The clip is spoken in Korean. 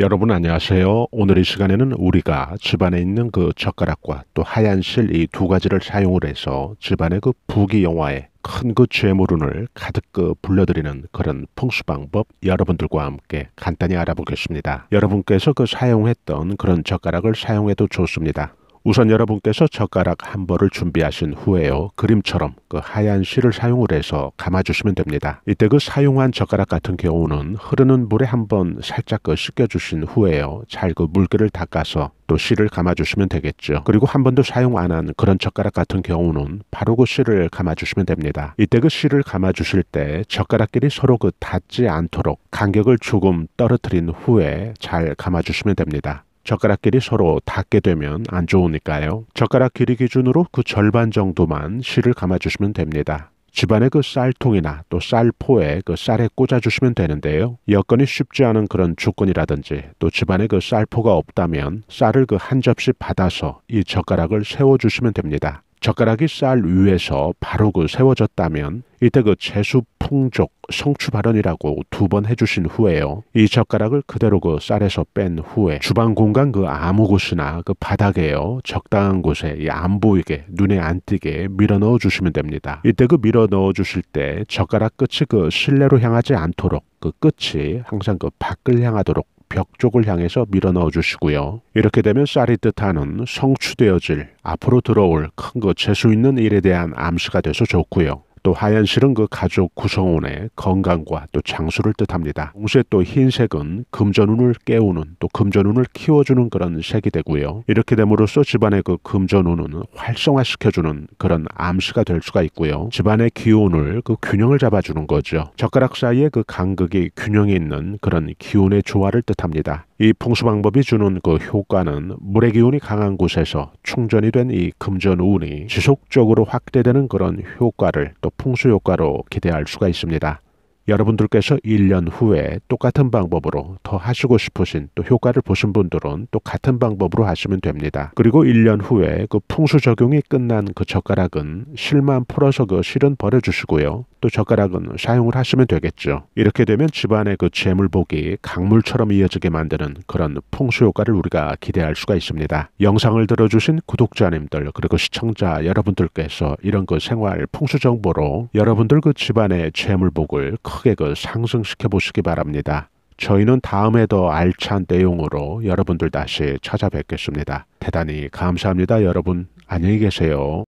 여러분 안녕하세요. 오늘 이 시간에는 우리가 집안에 있는 그 젓가락과 또 하얀 실 이 두 가지를 사용을 해서 집안의 그 부귀 영화에 큰 그죄물운을 가득 그 불러들이는 그런 풍수 방법 여러분들과 함께 간단히 알아보겠습니다. 여러분께서 그 사용했던 그런 젓가락을 사용해도 좋습니다. 우선 여러분께서 젓가락 한 벌을 준비하신 후에요. 그림처럼 그 하얀 실을 사용을 해서 감아주시면 됩니다. 이때 그 사용한 젓가락 같은 경우는 흐르는 물에 한번 살짝 그 씻겨주신 후에요. 잘 그 물기를 닦아서 또 실을 감아주시면 되겠죠. 그리고 한 번도 사용 안 한 그런 젓가락 같은 경우는 바로 그 실을 감아주시면 됩니다. 이때 그 실을 감아주실 때 젓가락끼리 서로 그 닿지 않도록 간격을 조금 떨어뜨린 후에 잘 감아주시면 됩니다. 젓가락끼리 서로 닿게 되면 안 좋으니까요. 젓가락 길이 기준으로 그 절반 정도만 실을 감아주시면 됩니다. 집안의 그 쌀통이나 또 쌀포에 그 쌀에 꽂아주시면 되는데요. 여건이 쉽지 않은 그런 조건이라든지 또 집안에 그 쌀포가 없다면 쌀을 그 한 접시 받아서 이 젓가락을 세워주시면 됩니다. 젓가락이 쌀 위에서 바로 그 세워졌다면 이때 그 채수 풍족 성추 발언이라고 두 번 해주신 후에요. 이 젓가락을 그대로 그 쌀에서 뺀 후에 주방 공간 그 아무 곳이나 그 바닥에요. 적당한 곳에 이 안 보이게 눈에 안 띄게 밀어 넣어 주시면 됩니다. 이때 그 밀어 넣어 주실 때 젓가락 끝이 그 실내로 향하지 않도록 그 끝이 항상 그 밖을 향하도록 벽 쪽을 향해서 밀어넣어 주시고요. 이렇게 되면 쌀이 뜻하는 성취되어질, 앞으로 들어올 큰것 재수 있는 일에 대한 암시가 돼서 좋고요. 또 하얀 실은 그 가족 구성원의 건강과 또 장수를 뜻합니다. 동시에 또 흰색은 금전운을 깨우는 또 금전운을 키워주는 그런 색이 되고요. 이렇게 됨으로써 집안의 그 금전운은 활성화시켜주는 그런 암시가 될 수가 있고요. 집안의 기운을 그 균형을 잡아주는 거죠. 젓가락 사이에 그 간극이 균형이 있는 그런 기운의 조화를 뜻합니다. 이 풍수 방법이 주는 그 효과는 물의 기운이 강한 곳에서 충전이 된 이 금전 운이 지속적으로 확대되는 그런 효과를 또 풍수 효과로 기대할 수가 있습니다. 여러분들께서 1년 후에 똑같은 방법으로 더 하시고 싶으신 또 효과를 보신 분들은 또 같은 방법으로 하시면 됩니다. 그리고 1년 후에 그 풍수 적용이 끝난 그 젓가락은 실만 풀어서 그 실은 버려주시고요. 또 젓가락은 사용을 하시면 되겠죠. 이렇게 되면 집안의 그 재물복이 강물처럼 이어지게 만드는 그런 풍수 효과를 우리가 기대할 수가 있습니다. 영상을 들어주신 구독자님들 그리고 시청자 여러분들께서 이런 그 생활 풍수 정보로 여러분들 그 집안의 재물복을 크게 그 상승시켜 보시기 바랍니다. 저희는 다음에 더 알찬 내용으로 여러분들 다시 찾아뵙겠습니다. 대단히 감사합니다. 여러분 안녕히 계세요.